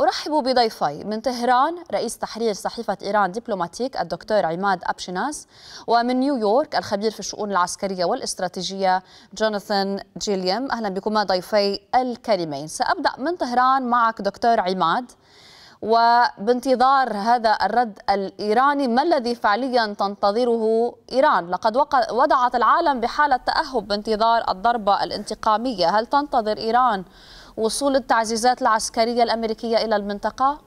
أرحب بضيفي من طهران رئيس تحرير صحيفة إيران دبلوماتيك الدكتور عماد أبشناس ومن نيويورك الخبير في الشؤون العسكرية والاستراتيجية جوناثان جيليام أهلا بكما ضيفي الكريمين سأبدأ من طهران معك دكتور عماد وبانتظار هذا الرد الايراني ما الذي فعليا تنتظره ايران؟ لقد وضعت العالم بحاله تاهب بانتظار الضربه الانتقاميه، هل تنتظر ايران وصول التعزيزات العسكرية الأمريكية إلى المنطقة؟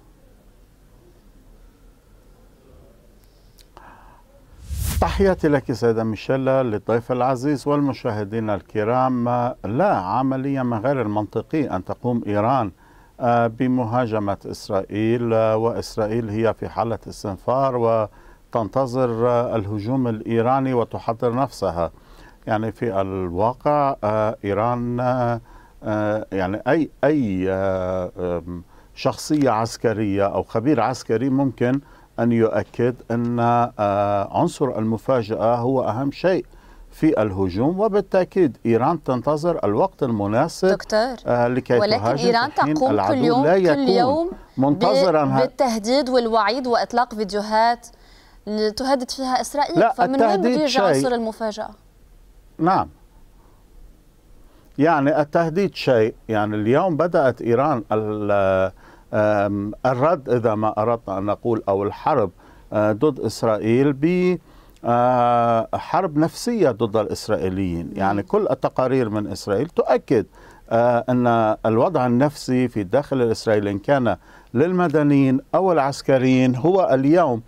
تحياتي لك سيدة ميشيلا للضيف العزيز والمشاهدين الكرام لا عمليا من غير المنطقي أن تقوم إيران آه، بمهاجمة إسرائيل آه، وإسرائيل هي في حالة استنفار وتنتظر آه، الهجوم الإيراني وتحضر نفسها يعني في الواقع إيران آه، يعني اي اي آه، شخصيه عسكريه او خبير عسكري ممكن ان يؤكد ان آه، عنصر المفاجاه هو اهم شيء في الهجوم وبالتاكيد ايران تنتظر الوقت المناسب دكتور لكي ولكن تهاجم ايران تقوم كل يوم لا يكون كل يوم منتظرا بالتهديد والوعيد واطلاق فيديوهات تهدد فيها اسرائيل لا فمن وين بيجي عنصر المفاجاه؟ نعم يعني التهديد شيء يعني اليوم بدأت إيران الرد إذا ما أردنا أن نقول أو الحرب آه، ضد إسرائيل ب آه، حرب نفسية ضد الإسرائيليين يعني كل التقارير من إسرائيل تؤكد آه، أن الوضع النفسي في داخل الإسرائيل إن كان للمدنيين أو العسكريين هو اليوم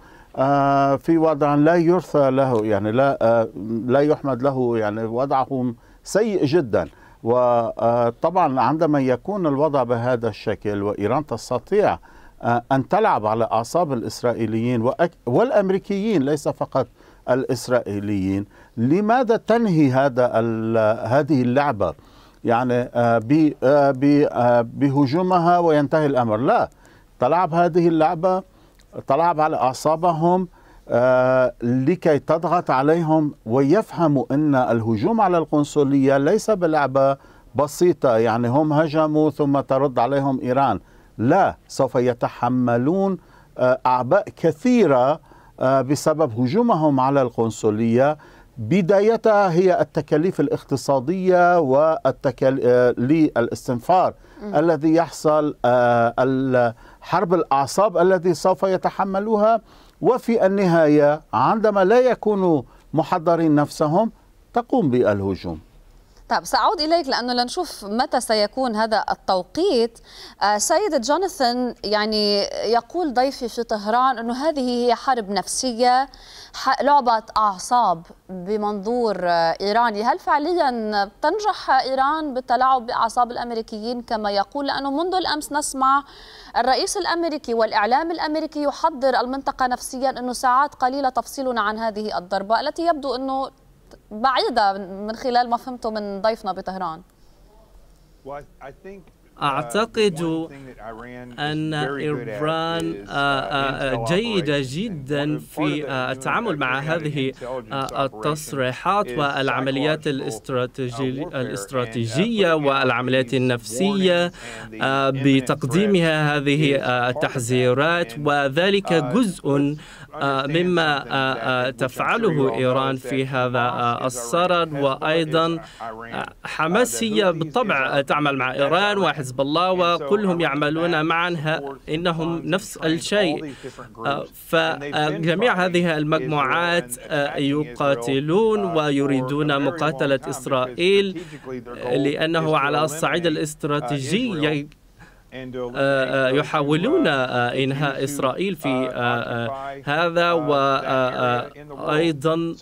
في وضع لا يرثى له يعني لا لا يحمد له يعني وضعهم سيء جدا وطبعا عندما يكون الوضع بهذا الشكل وإيران تستطيع آه، أن تلعب على أعصاب الإسرائيليين والأمريكيين ليس فقط الإسرائيليين لماذا تنهي هذا هذه اللعبة يعني آه، آه، بهجومها وينتهي الأمر لا تلعب هذه اللعبة تلعب على أعصابهم آه، لكي تضغط عليهم ويفهموا أن الهجوم على القنصلية ليس بلعبة بسيطة يعني هم هجموا ثم ترد عليهم إيران لا سوف يتحملون آه، أعباء كثيرة آه، بسبب هجومهم على القنصلية بدايتها هي التكاليف الاقتصادية والتكال... للاستنفار الذي يحصل حرب الأعصاب الذي سوف يتحملوها وفي النهايه عندما لا يكونوا محضرين نفسهم تقوم بالهجوم طب سأعود إليك لأنه لنشوف متى سيكون هذا التوقيت آه، سيد جوناثان يعني يقول ضيفي في طهران أنه هذه هي حرب نفسية لعبة أعصاب بمنظور آه، إيراني هل فعليا تنجح إيران بالتلاعب بأعصاب الأمريكيين كما يقول لأنه منذ الأمس نسمع الرئيس الأمريكي والإعلام الأمريكي يحضر المنطقة نفسيا أنه ساعات قليلة تفصيلنا عن هذه الضربة التي يبدو أنه بعيده من خلال ما فهمته من ضيفنا بطهران. Well, I think أعتقد uh, أن إيران آه، uh, آه، جيدة جدا في آه، التعامل مع هذه التصريحات والعمليات uh, الاستراتيجية والعمليات النفسية بتقديمها هذه التحذيرات وذلك جزء مما تفعله إيران في هذا الصرد وأيضا حماسية بالطبع تعمل مع إيران وحزب حزب الله وكلهم يعملون معا إنهم نفس الشيء آه، فجميع آه، هذه المجموعات آه، يقاتلون ويريدون مقاتلة إسرائيل لأنه على الصعيد uh, الاستراتيجي آه، آه، يحاولون آه، إنهاء إسرائيل في uh, uh, هذا وأيضا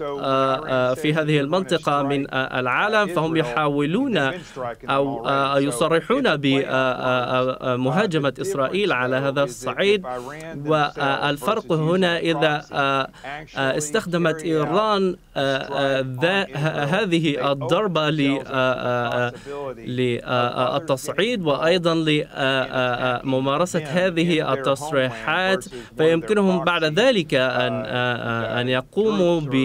في هذه المنطقة من العالم فهم يحاولون أو يصرحون بمهاجمة uh, إسرائيل على هذا الصعيد والفرق هنا إذا استخدمت إيران هذه الضربة للتصعيد وأيضا لأ ممارسة هذه التصريحات فيمكنهم بعد ذلك أن آه، آه، أن يقوموا ب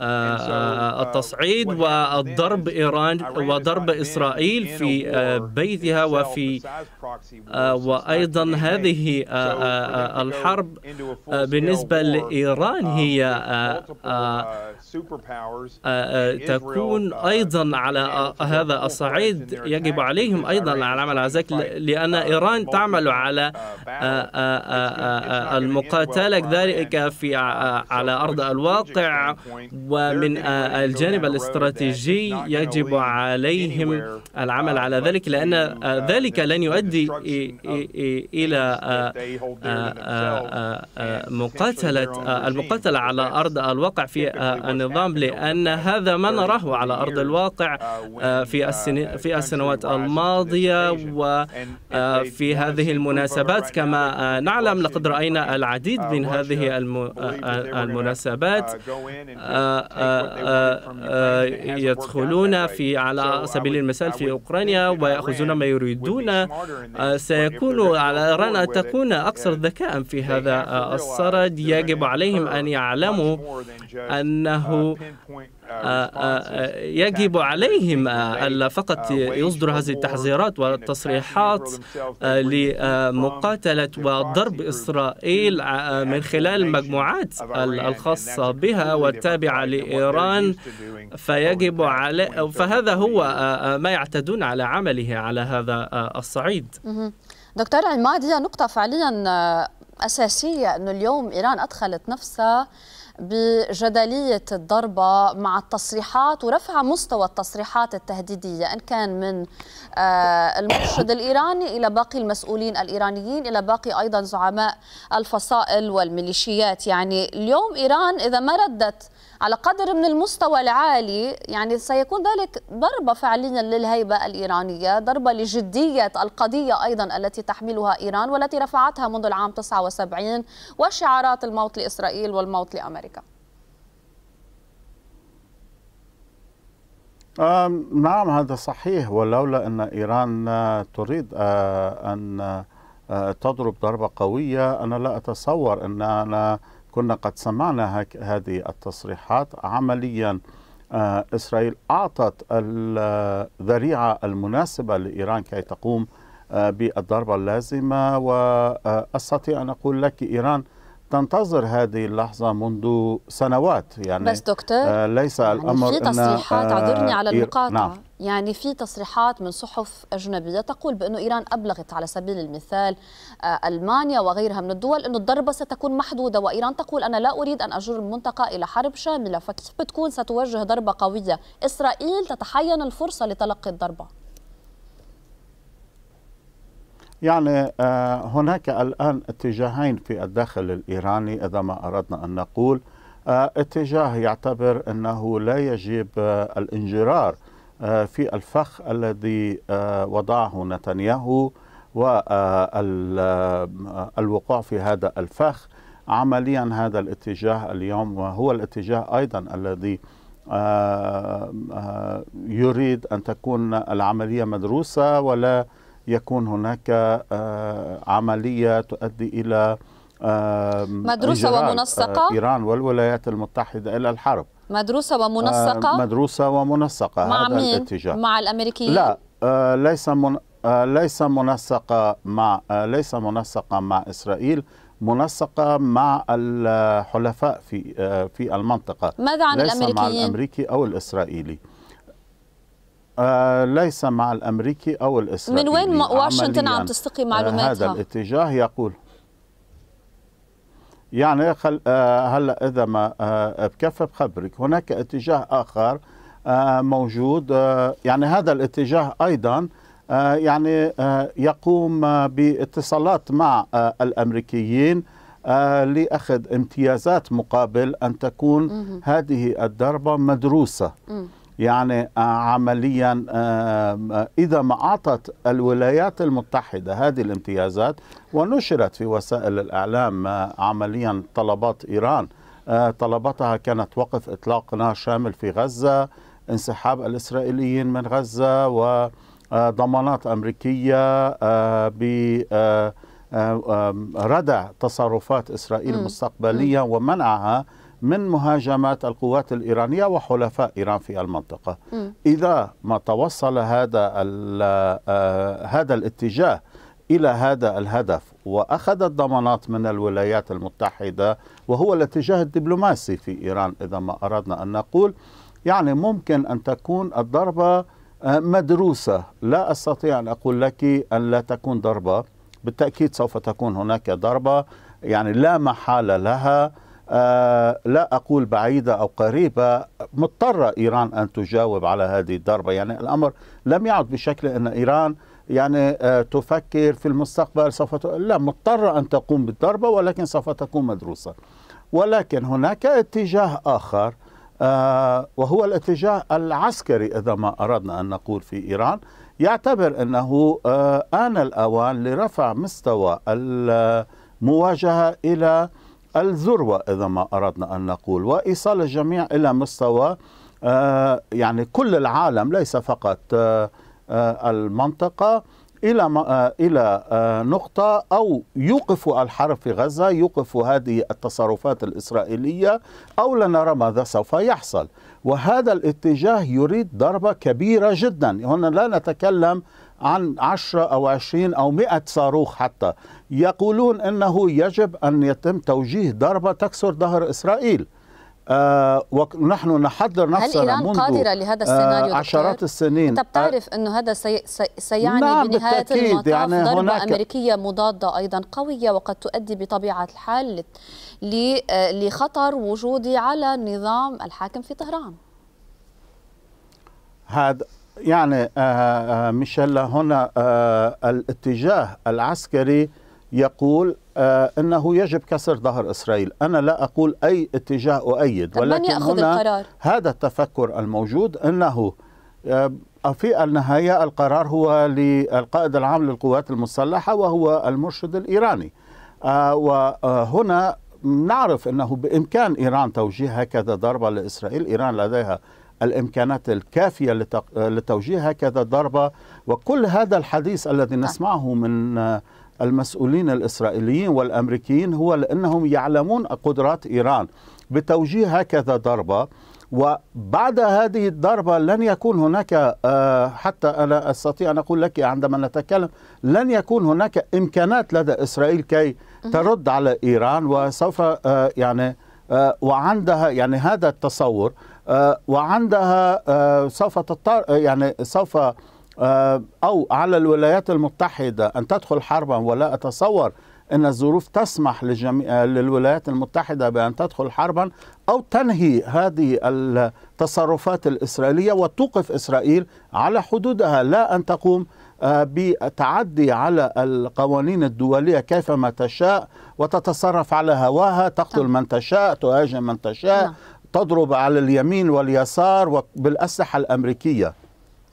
آه، uh, التصعيد وضرب إيران وضرب إسرائيل في بيتها وفي وأيضا هذه الحرب بالنسبة لإيران هي تكون أيضا على هذا الصعيد يجب عليهم أيضا العمل على ذلك لأن إيران تعمل على uh, uh, المقاتلة كذلك في على أرض الواقع ومن آه، الجانب الاستراتيجي يجب عليهم العمل على ذلك لأن آه، ذلك لن يؤدي إلى آه، مقاتلة المقاتلة على أرض الواقع في النظام لأن هذا ما نراه على أرض الواقع في في السنوات الماضية وفي هذه المناسبات كما نعلم لقد رأينا العديد من هذه المناسبات آه، آه، يدخلون في على سبيل المثال في أوكرانيا ويأخذون ما يريدون آه، سيكون على إيران أن تكون أكثر ذكاء في هذا الصدد يجب عليهم أن يعلموا أنه uh, آه، آه، آه، يجب عليهم ألا فقط يصدر هذه التحذيرات والتصريحات لمقاتلة وضرب إسرائيل من خلال المجموعات الخاصة بها والتابعة لإيران فيجب على فهذا هو ما يعتدون على عمله على هذا الصعيد دكتور عماد هي نقطة فعليا أساسية أنه اليوم إيران أدخلت نفسها بجدلية الضربة مع التصريحات ورفع مستوى التصريحات التهديدية إن كان من آه، المرشد الإيراني إلى باقي المسؤولين الإيرانيين إلى باقي أيضا زعماء الفصائل والميليشيات يعني اليوم إيران إذا ما ردت على قدر من المستوى العالي يعني سيكون ذلك ضربة فعليا للهيبة الإيرانية ضربة لجدية القضية أيضا التي تحملها إيران والتي رفعتها منذ العام 79 وشعارات الموت لإسرائيل والموت لأمريكا ذلك؟ نعم هذا صحيح ولولا أن إيران آه، تريد آه، أن آه، تضرب ضربة قوية أنا لا أتصور أن أنا كنا قد سمعنا هذه التصريحات عمليا إسرائيل أعطت الذريعة المناسبة لإيران كي تقوم بالضربة اللازمة وأستطيع أن أقول لك إيران تنتظر هذه اللحظة منذ سنوات يعني بس دكتور آه ليس يعني الأمر في تصريحات اعذرني آه، عذرني على المقاطعة نعم. يعني في تصريحات من صحف أجنبية تقول بأنه إيران أبلغت على سبيل المثال آه، ألمانيا وغيرها من الدول أن الضربة ستكون محدودة وإيران تقول أنا لا أريد أن أجر المنطقة إلى حرب شاملة فكيف بتكون ستوجه ضربة قوية إسرائيل تتحين الفرصة لتلقي الضربة يعني آه، هناك الآن اتجاهين في الداخل الإيراني إذا ما أردنا أن نقول آه، اتجاه يعتبر أنه لا يجب آه، الانجرار في الفخ الذي وضعه نتنياهو والوقوع في هذا الفخ عمليا هذا الاتجاه اليوم وهو الاتجاه أيضا الذي يريد أن تكون العملية مدروسة ولا يكون هناك آه، عملية تؤدي إلى مدروسة ومنسقة آه، إيران والولايات المتحدة إلى الحرب مدروسة آه، ومنسقة مدروسة ومنسقة مع هذا مين؟ الاتجاه مع الأمريكيين لا ليس من ليس منسقة مع ليس منسقة مع إسرائيل منسقة مع الحلفاء في في المنطقة ماذا عن ليس الأمريكيين؟ مع الأمريكي أو الإسرائيلي آه، ليس مع الامريكي او الاسرائيلي من وين واشنطن عم تستقي آه، معلوماتها؟ هذا الاتجاه يقول يعني خل... آه، هلا اذا ما بكفي بخبرك هناك اتجاه اخر موجود يعني هذا الاتجاه ايضا يعني يقوم باتصالات مع الامريكيين لاخذ امتيازات مقابل ان تكون هذه الضربه مدروسه يعني آه, عمليا آه, آه, إذا ما أعطت الولايات المتحدة هذه الامتيازات ونشرت في وسائل الإعلام عمليا طلبات إيران طلبتها كانت وقف إطلاق نار شامل في غزة انسحاب الإسرائيليين من غزة وضمانات أمريكية بردع تصرفات إسرائيل مستقبليا ومنعها من مهاجمات القوات الإيرانية وحلفاء إيران في المنطقة م. إذا ما توصل هذا, آه، هذا الاتجاه إلى هذا الهدف وأخذ الضمانات من الولايات المتحدة وهو الاتجاه الدبلوماسي في إيران إذا ما أردنا أن نقول يعني ممكن أن تكون الضربة آه، مدروسة لا أستطيع أن أقول لك أن لا تكون ضربة بالتأكيد سوف تكون هناك ضربة يعني لا محالة لها آه، لا أقول بعيدة أو قريبة مضطرة إيران أن تجاوب على هذه الضربة يعني الأمر لم يعد بشكل أن إيران يعني آه، تفكر في المستقبل سوف ت... لا مضطرة أن تقوم بالضربة ولكن سوف تكون مدروسة ولكن هناك اتجاه آخر آه، وهو الاتجاه العسكري إذا ما أردنا أن نقول في إيران يعتبر أنه آن الأوان لرفع مستوى المواجهة إلى الذروة إذا ما أردنا أن نقول وإيصال الجميع إلى مستوى آه، يعني كل العالم ليس فقط آه، آه، المنطقة إلى إلى نقطة أو يوقف الحرب في غزة يوقف هذه التصرفات الإسرائيلية أو لنرى ماذا سوف يحصل وهذا الاتجاه يريد ضربة كبيرة جدا هنا لا نتكلم عن 10 أو 20 أو 100 صاروخ حتى يقولون أنه يجب أن يتم توجيه ضربة تكسر ظهر إسرائيل آه ونحن نحضر نفسنا هل إيران منذ قادرة لهذا السيناريو آه عشرات السنين أنت بتعرف آه، أنه هذا سي سي سيعني نعم بنهاية المطاف يعني ضربة هناك أمريكية مضادة أيضا قوية وقد تؤدي بطبيعة الحال آه، لخطر وجودي على النظام الحاكم في طهران هذا يعني آه، آه، ميشيل هنا آه، الاتجاه العسكري يقول انه يجب كسر ظهر اسرائيل، انا لا اقول اي اتجاه اؤيد ولكن من يأخذ هنا القرار؟ هذا التفكر الموجود انه في النهايه القرار هو للقائد العام للقوات المسلحه وهو المرشد الايراني. وهنا نعرف انه بامكان ايران توجيه هكذا ضربه لاسرائيل، ايران لديها الامكانات الكافيه لتوجيه هكذا ضربه وكل هذا الحديث الذي نعم. نسمعه من المسؤولين الاسرائيليين والامريكيين هو لانهم يعلمون قدرات ايران بتوجيه هكذا ضربه وبعد هذه الضربه لن يكون هناك آه، حتى انا استطيع ان اقول لك عندما نتكلم لن يكون هناك امكانات لدى اسرائيل كي ترد على ايران وسوف آه، يعني آه، وعندها يعني هذا التصور آه، وعندها آه، سوف تضطر آه، يعني سوف أو على الولايات المتحدة أن تدخل حربا ولا أتصور أن الظروف تسمح للجميع للولايات المتحدة بأن تدخل حربا أو تنهي هذه التصرفات الإسرائيلية وتوقف إسرائيل على حدودها لا أن تقوم بتعدي على القوانين الدولية كيفما تشاء وتتصرف على هواها تقتل نعم. من تشاء تهاجم من تشاء نعم. تضرب على اليمين واليسار وبالأسلحة الأمريكية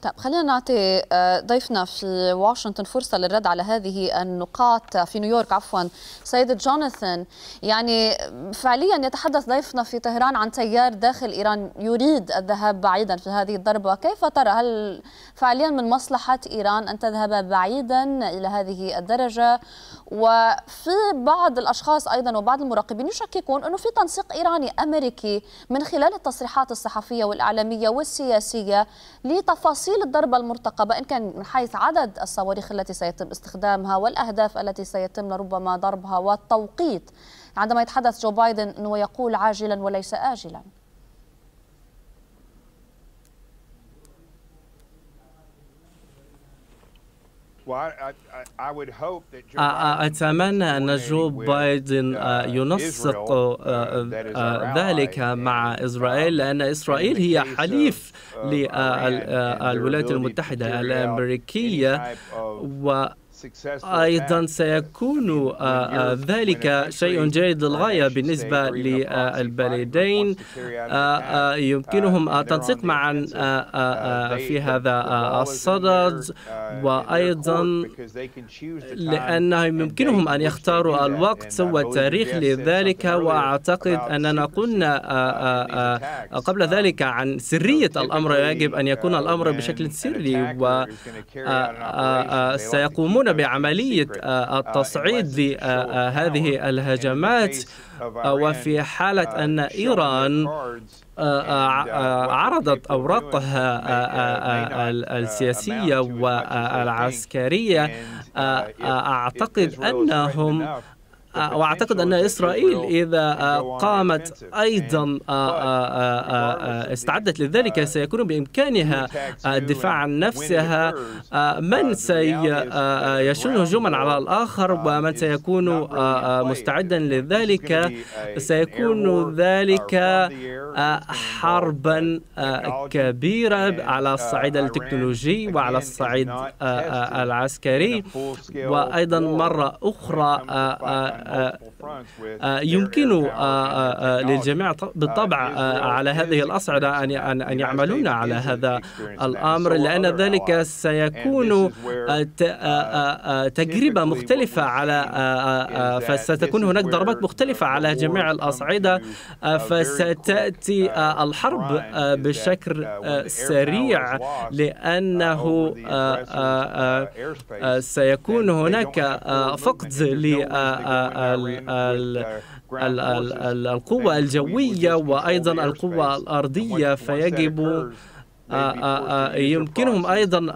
طيب خلينا نعطي آه، ضيفنا في واشنطن فرصة للرد على هذه النقاط في نيويورك عفوا سيد جوناثان يعني فعليا يتحدث ضيفنا في طهران عن تيار داخل إيران يريد الذهاب بعيدا في هذه الضربة كيف ترى هل فعليا من مصلحة إيران أن تذهب بعيدا إلى هذه الدرجة وفي بعض الأشخاص أيضا وبعض المراقبين يشككون أنه في تنسيق إيراني أمريكي من خلال التصريحات الصحفية والإعلامية والسياسية لتفاصيل تفاصيل الضربة المرتقبة إن كان من حيث عدد الصواريخ التي سيتم استخدامها والأهداف التي سيتم ربما ضربها والتوقيت عندما يتحدث جو بايدن أنه يقول عاجلا وليس آجلا أتمنى أن جو بايدن uh, آه، ينسق آه، uh, آه، ذلك مع uh, إسرائيل لأن إسرائيل هي حليف للولايات المتحدة الأمريكية و أيضا سيكون آه، آه، ذلك شيء جيد للغاية بالنسبة للبلدين يمكنهم التنسيق معا في هذا الصدد وأيضا لأنهم يمكنهم أن آه، uh, uh, يختاروا الوقت والتاريخ لذلك وأعتقد أننا قلنا uh, قبل ذلك عن سرية الأمر يجب أن يكون الأمر بشكل سري وسيقومون يقومون بعملية آه، آه، التصعيد لهذه آه، الهجمات وفي uh, حالة أن إيران uh, عرضت أوراقها uh, السياسية والعسكرية أعتقد أنهم آه، واعتقد ان اسرائيل اذا آه، قامت ايضا آه، استعدت لذلك سيكون بامكانها الدفاع عن نفسها من سيشن هجوما على الاخر ومن سيكون مستعدا لذلك سيكون ذلك حربا كبيره على الصعيد التكنولوجي وعلى الصعيد العسكري وايضا مره اخرى يمكن للجميع بالطبع على هذه الأصعدة أن أن يعملون على هذا الأمر لأن ذلك سيكون تجربة مختلفة على فستكون هناك ضربات مختلفة على جميع الأصعدة فستأتي الحرب بشكل سريع لأنه سيكون هناك فقد Uh, القوة الجوية وأيضا القوة الأرضية فيجب آه، آه، آه، يمكنهم أيضا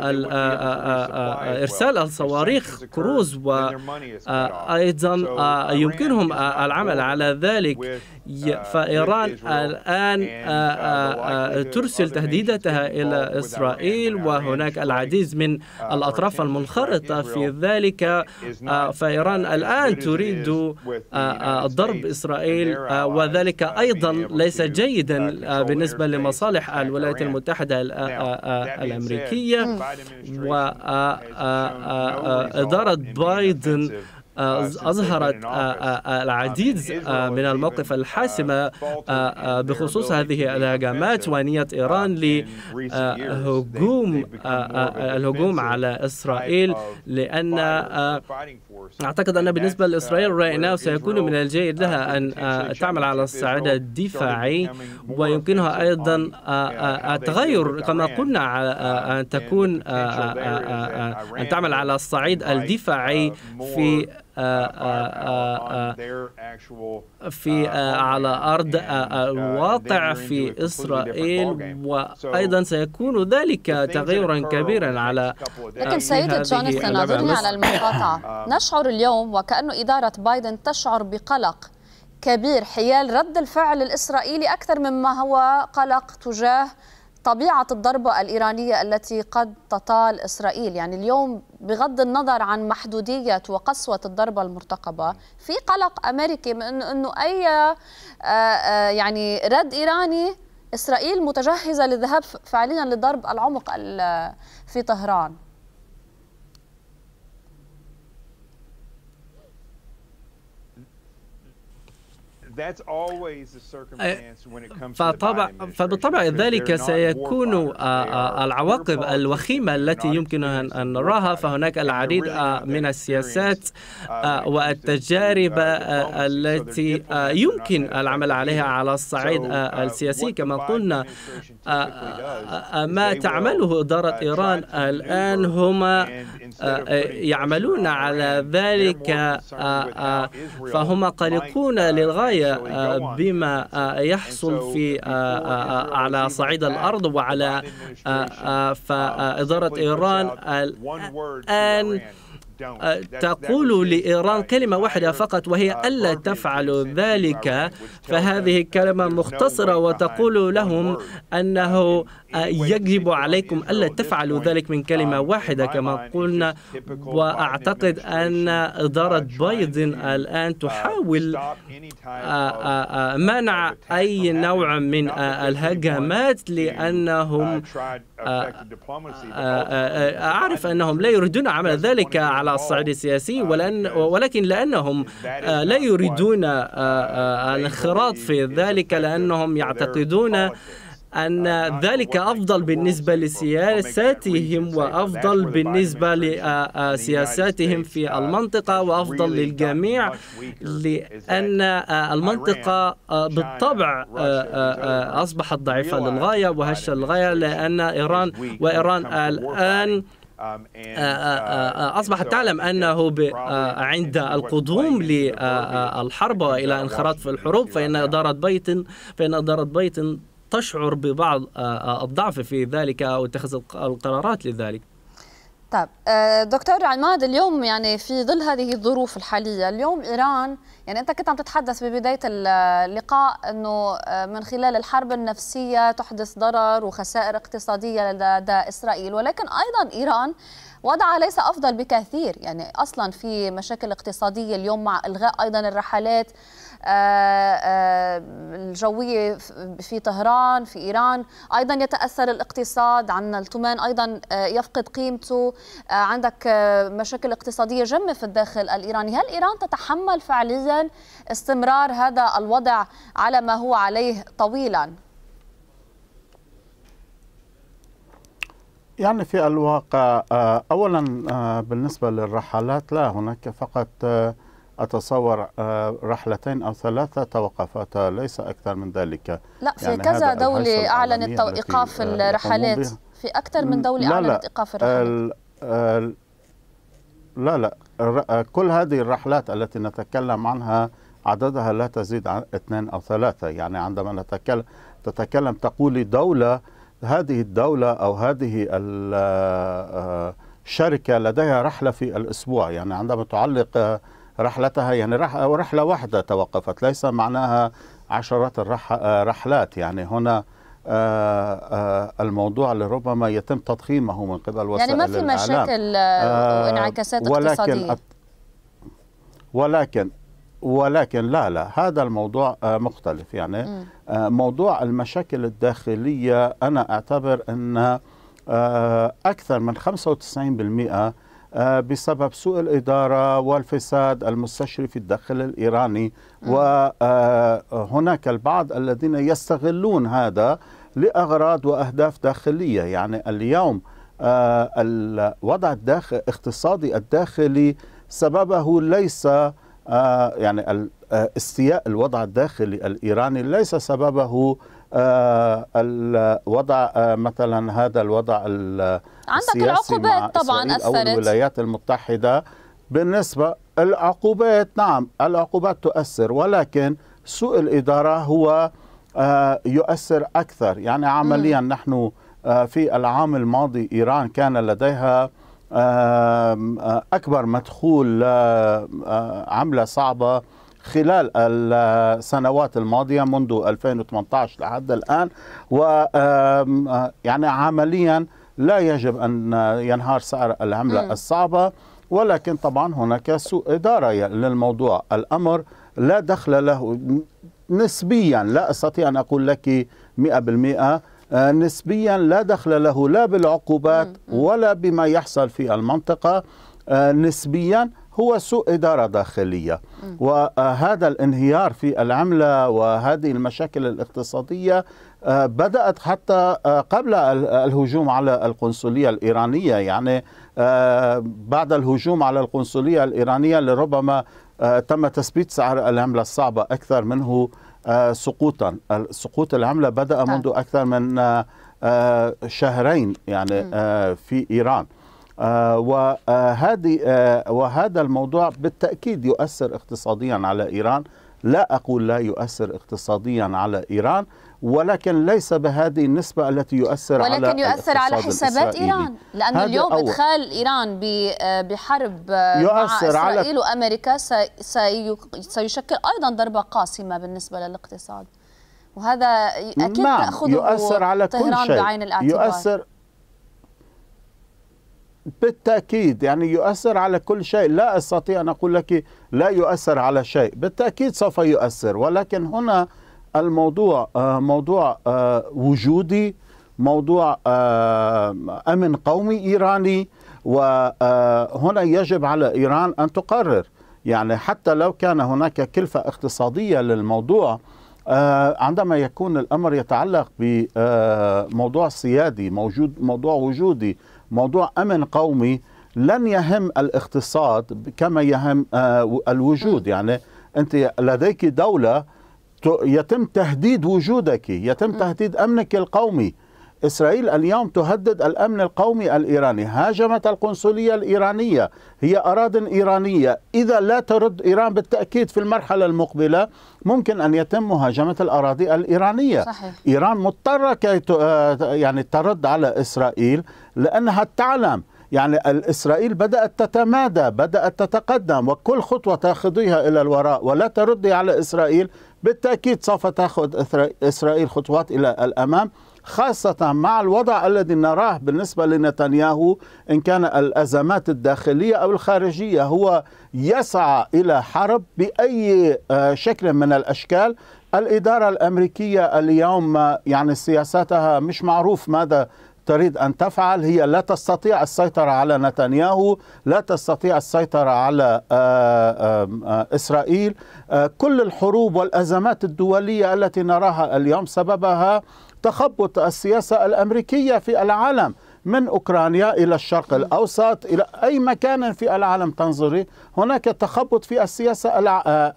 إرسال الصواريخ كروز وأيضا يمكنهم العمل على ذلك uh, فإيران الآن uh, ترسل تهديداتها إلى إسرائيل وهناك العديد من uh, الأطراف المنخرطة في ذلك فإيران الآن تريد ضرب إسرائيل وذلك أيضا ليس جيدا بالنسبة لمصالح الولايات المتحدة الأمريكية وإدارة بايدن آه، أظهرت آه، آه، العديد من الموقف الحاسمة بخصوص هذه الهجمات ونية إيران لهجوم الهجوم على إسرائيل لأن أعتقد أن بالنسبة uh, لإسرائيل رأينا سيكون من الجيد uh, لها أن تعمل على الصعيد الدفاعي ويمكنها أيضا uh, التغير كما قلنا أن تكون أن تعمل على الصعيد الدفاعي في آه، آه، آه، في uh, على أرض uh, الواقع في إسرائيل وأيضا سيكون ذلك تغيرا كبيرا على لكن سيدي جونيثن نظرنا على uh, المقاطعة نشعر اليوم وكأنه إدارة بايدن تشعر بقلق كبير حيال رد الفعل الإسرائيلي أكثر مما هو قلق تجاه طبيعة الضربة الإيرانية التي قد تطال إسرائيل يعني اليوم بغض النظر عن محدودية وقسوة الضربة المرتقبة في قلق أمريكي من أنه أي آه، آه، يعني رد إيراني إسرائيل متجهزة للذهاب فعليا لضرب العمق في طهران فطبع فبالطبع ذلك سيكون آه، آه، العواقب الوخيمة التي يمكن أن نراها فهناك العديد آه، من السياسات uh, والتجارب uh, التي يمكن العمل عليها على الصعيد uh, السياسي كما قلنا ما تعمله إدارة إيران الآن هما يعملون على ذلك آه، آه، فهم قلقون للغاية آه، بما يحصل في على صعيد الأرض وعلى فإدارة إيران الآن أه، تقول لإيران كلمة واحدة فقط وهي ألا تفعل ذلك فهذه كلمة مختصرة وتقول لهم أنه أه، يجب عليكم ألا تفعلوا ذلك من كلمة um, واحدة كما قلنا وأعتقد أن إدارة بايدن الآن uh, تحاول آه، uh, منع أي نوع من الهجمات لأنهم uh, آه، آه، آه، أعرف أنهم لا يريدون عمل ذلك على الصعيد السياسي ولأن ولكن لأنهم لا يريدون الانخراط في ذلك لأنهم يعتقدون أن آه، ذلك أفضل بالنسبة لسياساتهم وأفضل بالنسبة لسياساتهم في uh, المنطقة وأفضل للجميع لأن آه، المنطقة آه، بالطبع أصبحت ضعيفة للغاية وهشة للغاية لأن إيران وإيران الآن um, uh, أصبحت تعلم أنه عند القدوم للحرب وإلى انخراط في الحروب فإن إدارة بايدن فإن إدارة بايدن تشعر ببعض آه، آه، الضعف في ذلك او اتخذ القرارات لذلك طيب آه، دكتور عماد اليوم يعني في ظل هذه الظروف الحاليه اليوم ايران يعني انت كنت عم تتحدث ببدايه اللقاء انه من خلال الحرب النفسيه تحدث ضرر وخسائر اقتصاديه لدى اسرائيل ولكن ايضا ايران وضعها ليس أفضل بكثير يعني أصلا في مشاكل اقتصادية اليوم مع إلغاء أيضا الرحلات آه، آه، الجوية في طهران في إيران أيضا يتأثر الاقتصاد عندنا التمان أيضا آه، يفقد قيمته عندك مشاكل اقتصادية جمة في الداخل الإيراني هل إيران تتحمل فعليا استمرار هذا الوضع على ما هو عليه طويلا يعني في الواقع آه، أولا آه، بالنسبة للرحلات لا هناك فقط آه، أتصور رحلتين أو ثلاثة توقفت ليس أكثر من ذلك لا في يعني كذا دولة أعلنت إيقاف الرحلات في أكثر من دولة لا أعلنت إيقاف الرحلات لا لا كل هذه الرحلات التي نتكلم عنها عددها لا تزيد عن اثنين أو ثلاثة يعني عندما نتكلم تتكلم تقولي دولة هذه الدولة أو هذه الشركة آه، لديها رحلة في الأسبوع يعني عندما تعلق رحلتها يعني رحلة واحدة توقفت ليس معناها عشرات الرحلات آه، يعني هنا الموضوع آه، اللي الموضوع لربما يتم تضخيمه من قبل وسائل يعني ما في مشاكل وانعكاسات اقتصادية ولكن ولكن ولكن لا لا هذا الموضوع مختلف يعني م. آه، موضوع المشاكل الداخلية أنا أعتبر أن آه، أكثر من 95% آه، بسبب سوء الإدارة والفساد المستشري في الداخل الإيراني وهناك البعض الذين يستغلون هذا لأغراض وأهداف داخلية يعني اليوم الوضع الداخل الاقتصادي الداخلي سببه ليس آه، يعني آه، استياء الوضع الداخلي الإيراني ليس سببه آه، الوضع مثلا هذا الوضع السياسي عندك العقوبات طبعا أثرت أو الولايات المتحدة بالنسبة العقوبات نعم العقوبات تؤثر ولكن سوء الإدارة هو يؤثر أكثر يعني عمليا نحن في العام الماضي إيران كان لديها آه، أكبر مدخول آه، عملة صعبة خلال السنوات الماضية منذ 2018 لحد الآن و آه، يعني عمليا لا يجب أن ينهار سعر العملة الصعبة ولكن طبعا هناك سوء إدارة للموضوع الأمر لا دخل له نسبيا لا أستطيع أن أقول لك 100% آه، نسبيا لا دخل له لا بالعقوبات ولا بما يحصل في المنطقة آه، نسبيا هو سوء إدارة داخلية وهذا الانهيار في العملة وهذه المشاكل الاقتصادية آه، بدأت حتى قبل الهجوم على القنصلية الإيرانية يعني بعد الهجوم على القنصلية الإيرانية لربما تم تثبيت سعر العملة الصعبة أكثر منه آه، سقوطا سقوط العملة بدأ نعم. منذ أكثر من آه، آه، شهرين يعني نعم. في إيران وهذه وهذا الموضوع بالتأكيد يؤثر اقتصاديا على إيران لا أقول لا يؤثر اقتصاديا على إيران ولكن ليس بهذه النسبة التي يؤثر ولكن على ولكن يؤثر على حسابات إيران لأن اليوم أول. إدخال إيران آه، بحرب آه، يؤثر مع إسرائيل على وأمريكا سيشكل أيضا ضربة قاسمة بالنسبة للاقتصاد وهذا أكيد نعم، تأخذه يؤثر على كل شيء بعين الاعتبار يؤثر بالتأكيد يعني يؤثر على كل شيء لا أستطيع أن أقول لك لا يؤثر على شيء بالتأكيد سوف يؤثر ولكن هنا الموضوع آه، موضوع آه، وجودي موضوع آه، امن قومي ايراني وهنا يجب على ايران ان تقرر يعني حتى لو كان هناك كلفه اقتصاديه للموضوع عندما يكون الامر يتعلق بموضوع سيادي موجود موضوع وجودي موضوع امن قومي لن يهم الاقتصاد كما يهم الوجود يعني انت لديك دوله يتم تهديد وجودك يتم تهديد أمنك القومي إسرائيل اليوم تهدد الأمن القومي الإيراني هاجمت القنصلية الإيرانية هي أراض إيرانية إذا لا ترد إيران بالتأكيد في المرحلة المقبلة ممكن أن يتم مهاجمة الأراضي الإيرانية صحيح. إيران مضطرة كي آه، يعني ترد على إسرائيل لأنها تعلم يعني الإسرائيل بدأت تتمادى بدأت تتقدم وكل خطوة تأخذيها إلى الوراء ولا تردي على إسرائيل بالتأكيد سوف تأخذ إسرائيل خطوات إلى الأمام خاصة مع الوضع الذي نراه بالنسبة لنتنياهو إن كان الأزمات الداخلية أو الخارجية هو يسعى إلى حرب بأي آه، شكل من الأشكال الإدارة الأمريكية اليوم آه، يعني سياساتها مش معروف ماذا تريد أن تفعل هي لا تستطيع السيطرة على نتنياهو لا تستطيع السيطرة على آه، آه، إسرائيل آه، كل الحروب والأزمات الدولية التي نراها اليوم سببها تخبط السياسة الأمريكية في العالم من أوكرانيا إلى الشرق الأوسط إلى أي مكان في العالم تنظري هناك تخبط في السياسة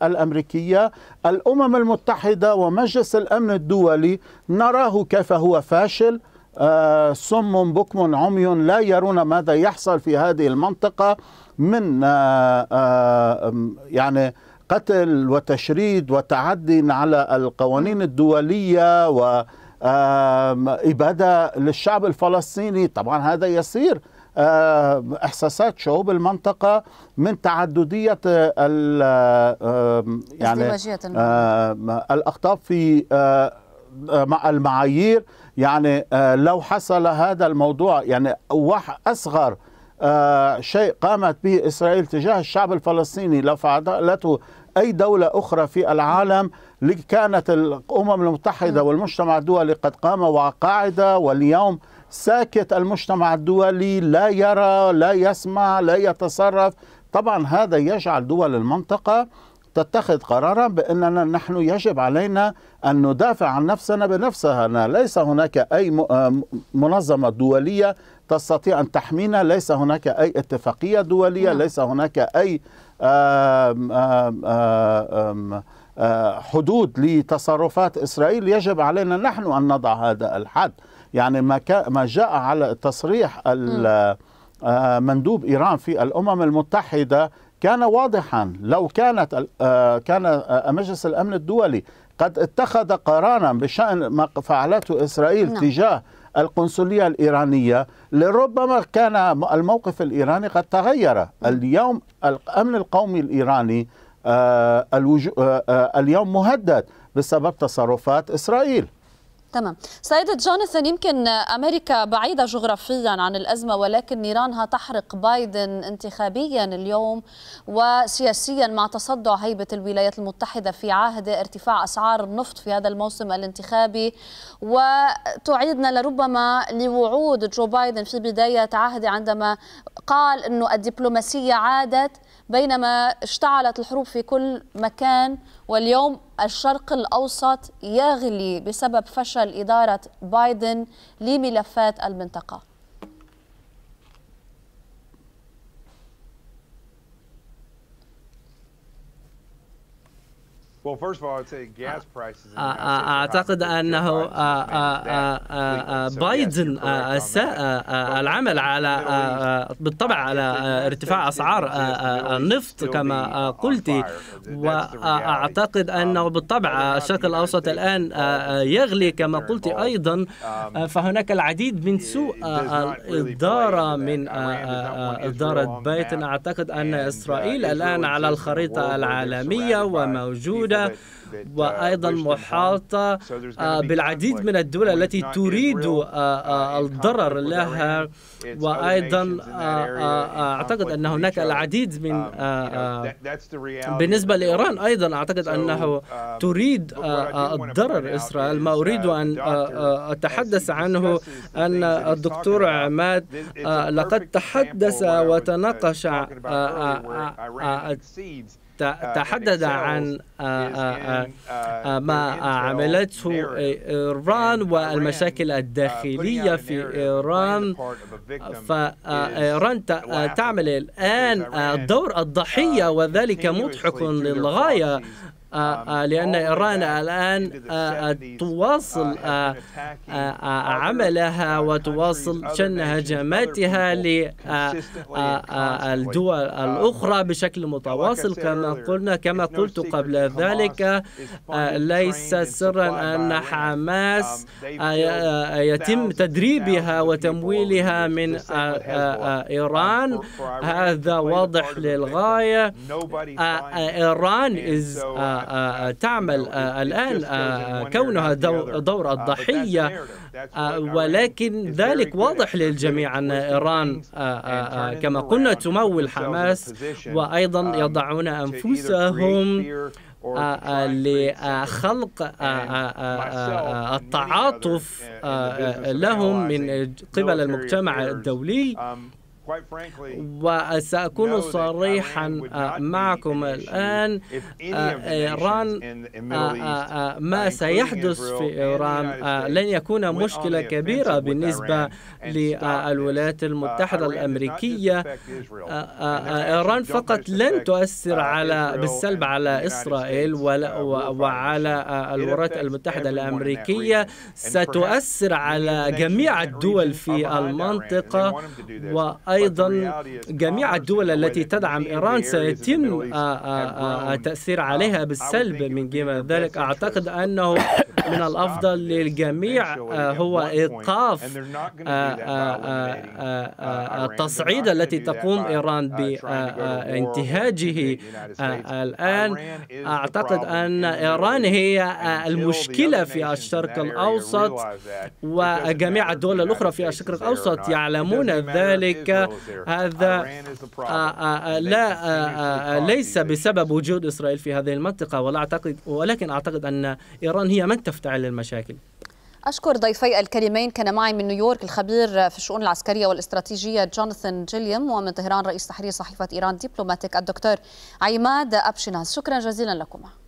الأمريكية الأمم المتحدة ومجلس الأمن الدولي نراه كيف هو فاشل آه صم بكم عمي لا يرون ماذا يحصل في هذه المنطقة من آه، آه، يعني قتل وتشريد وتعدي على القوانين الدولية واباده آه، للشعب الفلسطيني طبعا هذا يصير احساسات شعوب المنطقه من تعدديه ال يعني الاخطاب في المعايير يعني آه، لو حصل هذا الموضوع يعني أصغر آه، شيء قامت به إسرائيل تجاه الشعب الفلسطيني لو فعلته أي دولة أخرى في العالم كانت الأمم المتحدة والمجتمع الدولي قد قام وقاعدة واليوم ساكت المجتمع الدولي لا يرى لا يسمع لا يتصرف طبعا هذا يجعل دول المنطقة تتخذ قرارا باننا نحن يجب علينا ان ندافع عن نفسنا بنفسها، ليس هناك اي آه، منظمه دوليه تستطيع ان تحمينا، ليس هناك اي اتفاقيه دوليه، نعم. ليس هناك اي آه، آه، حدود لتصرفات اسرائيل، يجب علينا نحن ان نضع هذا الحد، يعني ما ما جاء على تصريح نعم. مندوب ايران في الامم المتحده كان واضحا لو كانت آه، كان آه، مجلس الامن الدولي قد اتخذ قرارا بشان ما فعلته اسرائيل نعم. تجاه القنصليه الايرانيه لربما كان الموقف الايراني قد تغير اليوم الامن القومي الايراني آه، اليوم مهدد بسبب تصرفات اسرائيل تمام سيدة جوناثان يمكن أمريكا بعيدة جغرافيا عن الأزمة ولكن نيرانها تحرق بايدن انتخابيا اليوم وسياسيا مع تصدع هيبة الولايات المتحدة في عهده ارتفاع أسعار النفط في هذا الموسم الانتخابي وتعيدنا لربما لوعود جو بايدن في بداية عهده عندما قال أنه الدبلوماسية عادت بينما اشتعلت الحروب في كل مكان واليوم الشرق الأوسط يغلي بسبب فشل إدارة بايدن لملفات المنطقة Uh, uh, uh, أعتقد أنه بايدن أساء العمل على بالطبع على ارتفاع أسعار النفط كما قلت وأعتقد أنه بالطبع الشرق الأوسط الآن يغلي كما قلت أيضا um, فهناك العديد من سوء الإدارة من إدارة بايدن أعتقد أن إسرائيل الآن على الخريطة العالمية وموجودة الدولة uh, وأيضا محاطة آه، بالعديد من الدول التي تريد آه، آه، الضرر لها وأيضا أعتقد أن هناك العديد من um, بالنسبة لإيران أيضا أعتقد أنه um, تريد الضرر إسرائيل ما أريد أن أتحدث عنه أن الدكتور عماد لقد تحدث وتناقش uh, Uh, تحدث عن uh, uh, ما عملته إيران والمشاكل الداخلية في إيران فإيران تعمل الآن دور الضحية وذلك مضحك للغاية آه، آه، um, لأن إيران الآن آه، تواصل uh, عملها وتواصل شن هجماتها للدول um, الأخرى بشكل متواصل كما قلنا كما قلت قبل ذلك ليس سرا أن um, حماس يتم تدريبها وتمويلها من إيران هذا واضح للغاية إيران is تعمل آه، الآن آه، كونها دور uh, الضحية آه، ولكن ذلك واضح للجميع أن إيران كما قلنا تمول حماس وأيضا um, يضعون أنفسهم لخلق التعاطف لهم من قبل المجتمع الدولي um, وسأكون صريحا معكم الآن آه، إيران آه، آه، ما سيحدث في إيران لن يكون مشكلة كبيرة بالنسبة للولايات المتحدة الأمريكية إيران فقط لن uh, تؤثر على بالسلب على إسرائيل uh, وعلى الولايات المتحدة الأمريكية ستؤثر على جميع الدول في المنطقة وأيضا أيضا جميع الدول التي تدعم إيران سيتم التأثير آه، آه، آه، um, عليها بالسلب من جهه ذلك أعتقد أنه من الأفضل للجميع آه، هو إيقاف آه، آه، uh, التصعيد التي تقوم إيران uh, بانتهاجه الآن أعتقد أن إيران هي المشكلة في الشرق الأوسط وجميع الدول الأخرى في الشرق الأوسط يعلمون ذلك هذا لا ليس بسبب وجود إسرائيل في هذه المنطقة ولا أعتقد ولكن أعتقد أن إيران هي من تفتح وتحتعل المشاكل أشكر ضيفي الكريمين كان معي من نيويورك الخبير في الشؤون العسكرية والاستراتيجية جوناثان جيليم ومن طهران رئيس تحرير صحيفة إيران ديبلوماتيك الدكتور عماد أبشناز شكرا جزيلا لكما